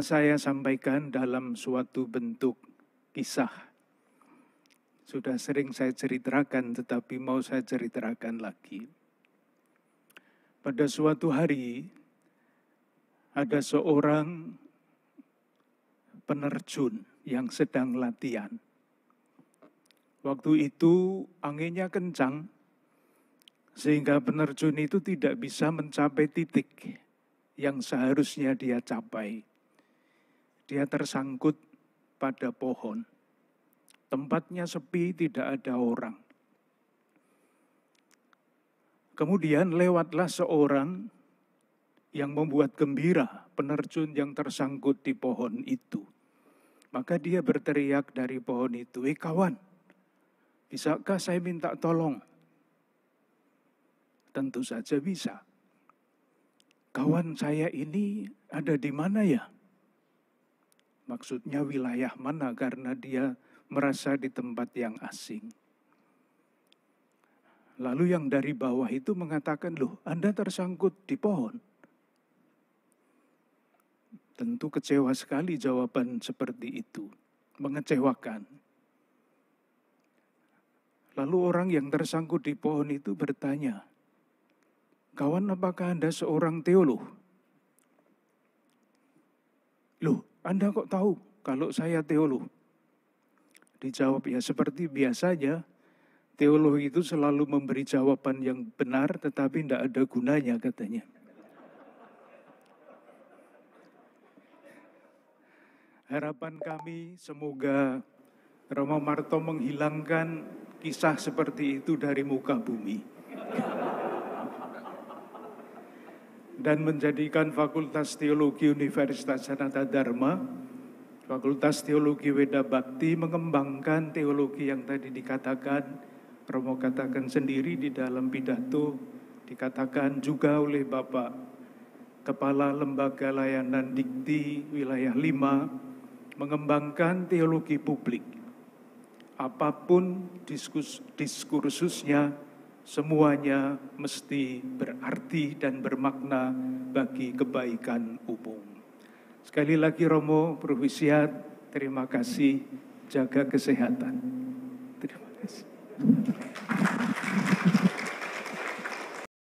saya sampaikan dalam suatu bentuk kisah. Sudah sering saya ceritakan, tetapi mau saya ceritakan lagi. Pada suatu hari, ada seorang penerjun yang sedang latihan. Waktu itu anginnya kencang, sehingga penerjun itu tidak bisa mencapai titik yang seharusnya dia capai. Dia tersangkut pada pohon. Tempatnya sepi, tidak ada orang. Kemudian lewatlah seorang yang membuat gembira penerjun yang tersangkut di pohon itu. Maka dia berteriak dari pohon itu, "Eh kawan, bisakah saya minta tolong?" Tentu saja bisa. Kawan saya ini ada di mana ya? Maksudnya wilayah mana karena dia merasa di tempat yang asing. Lalu yang dari bawah itu mengatakan, loh Anda tersangkut di pohon. Tentu kecewa sekali jawaban seperti itu. Mengecewakan. Lalu orang yang tersangkut di pohon itu bertanya, Kawan apakah Anda seorang teolog? Anda kok tahu kalau saya teolog? Dijawab ya seperti biasanya teolog itu selalu memberi jawaban yang benar tetapi tidak ada gunanya katanya. Harapan kami semoga Romo Marto menghilangkan kisah seperti itu dari muka bumi. dan menjadikan Fakultas Teologi Universitas Sanata Dharma, Fakultas Teologi Weda Bakti mengembangkan teologi yang tadi dikatakan, Romo katakan sendiri di dalam pidato, dikatakan juga oleh Bapak Kepala Lembaga Layanan Dikti Wilayah 5, mengembangkan teologi publik. Apapun diskursusnya, semuanya mesti berarti dan bermakna bagi kebaikan umum. Sekali lagi Romo, Prof. terima kasih, jaga kesehatan. Terima kasih.